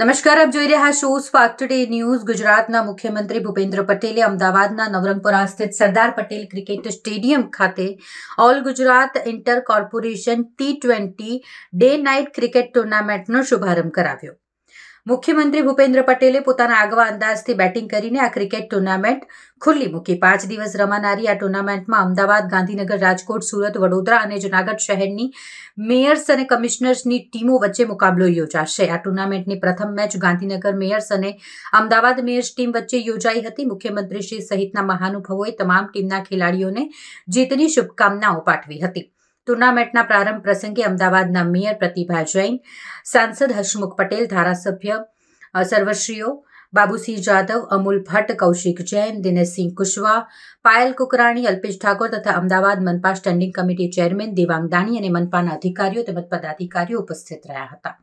નમસ્કાર આપ જોઈ રહ્યા છો ફાક્ટ ડે ન્યૂઝ ગુજરાતના મુખ્યમંત્રી ભૂપેન્દ્ર પટેલે અમદાવાદના નવરંગપુરા સ્થિત સરદાર પટેલ ક્રિકેટ સ્ટેડિયમ ખાતે all Gujarat inter corporation T twenty day night cricket ટુર્નામેન્ટનો શુભારંભ કરાવ્યો મુખ્યમંત્રી ભૂપેન્દ્ર પટેલે પોતાના આગવા અંદાજથી બેટિંગ કરીને આ ક્રિકેટ ટુર્નામેન્ટ ખુલ્લી મૂકી પાંચ દિવસ રમાનારી આ ટુર્નામેન્ટમાં અમદાવાદ ગાંધીનગર રાજકોટ સુરત વડોદરા અને જૂનાગઢ શહેરની મેયર્સ અને કમિશનર્સની ટીમો વચ્ચે મુકાબલો યોજાશે આ ટુર્નામેન્ટની પ્રથમ મેચ ગાંધીનગર મેયર્સ અને અમદાવાદ મેયર્સ ટીમ વચ્ચે યોજાઈ હતી મુખ્યમંત્રીશ્રી સહિતના મહાનુભાવોએ તમામ ટીમના ખેલાડીઓને જીતની શુભકામનાઓ પાઠવી હતી ટુર્નામેન્ટના પ્રારંભ પ્રસંગે અમદાવાદના મેયર પ્રતિભા જૈન સાંસદ હસમુખ પટેલ ધારાસભ્ય સર્વશ્રીઓ બાબુસિંહ જાદવ અમૂલ ભટ્ટ કૌશિક જૈન દિનેશસિંહ કુશવા પાયલ કુકરાણી અલ્પેશ ઠાકોર તથા અમદાવાદ મનપા standing committee chairman Devang Dani અને મનપાના અધિકારીઓ તેમજ પદાધિકારીઓ ઉપસ્થિત રહ્યા હતા